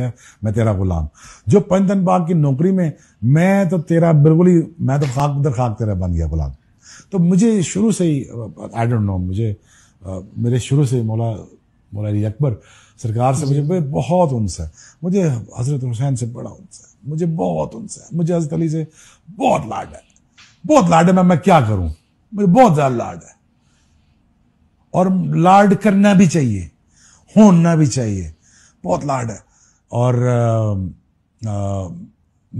है मैं तेरा गुलाम जो पंच धन बाग की नौकरी में मैं तो तेरा बिल्कुल ही मैं तो खाक उधर खाक तेरा बन गया गुलाम तो मुझे शुरू से ही आई डोंट नो मुझे आ, मेरे शुरू से मौला मौला अली अकबर सरकार से मुझे बहुत उनस है मुझे हज़रत हुसैन से बड़ा उनस है मुझे बहुत उनस है मुझे हज़रत अली से बहुत लाड है बहुत लाड है मैं मैं क्या करूं मुझे बहुत ज़्यादा लाड है और लाड करना भी चाहिए होना भी चाहिए बहुत लाड है और आ, आ,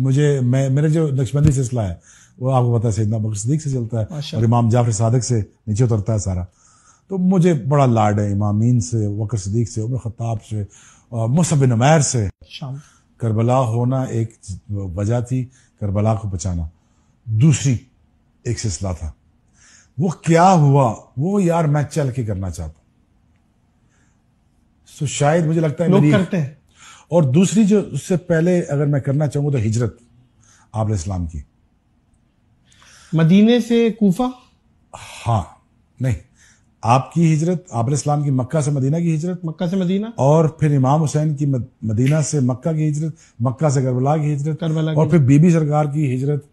मुझे मैं मेरे जो नक्शबंदी सिलसिला है वो आपको पता है सैदना बकर सदीक से चलता है और इमाम जाफर सादक से नीचे उतरता है सारा तो मुझे बड़ा लाड है इमामीन से वकर सदीक से उमर खताब से मुसब नमैर से करबला होना एक वजह थी करबला को बचाना दूसरी एक सिलसिला था वो क्या हुआ वो यार मैं चल के करना चाहता हूँ सो तो शायद मुझे लगता है लोग करते हैं और दूसरी जो उससे पहले अगर मैं करना चाहूंगा तो हिजरत आप इस्लाम की मदीने से कोफा हाँ नहीं आपकी हिजरत आप इस्लाम की मक्का से मदीना की हिजरत मक्का से मदीना और फिर इमाम हुसैन की मदीना से मक्का की हिजरत मक्का से करबला की हिजरत करबला और फिर बीबी सरकार की हिजरत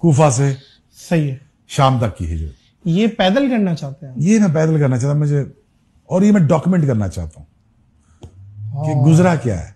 कोफा से सही है शाम तक की हिजरत ये पैदल करना चाहते हैं ये ना पैदल करना चाहता मुझे और ये मैं डॉक्यूमेंट करना चाहता हूँ कि हाँ। गुजरा क्या है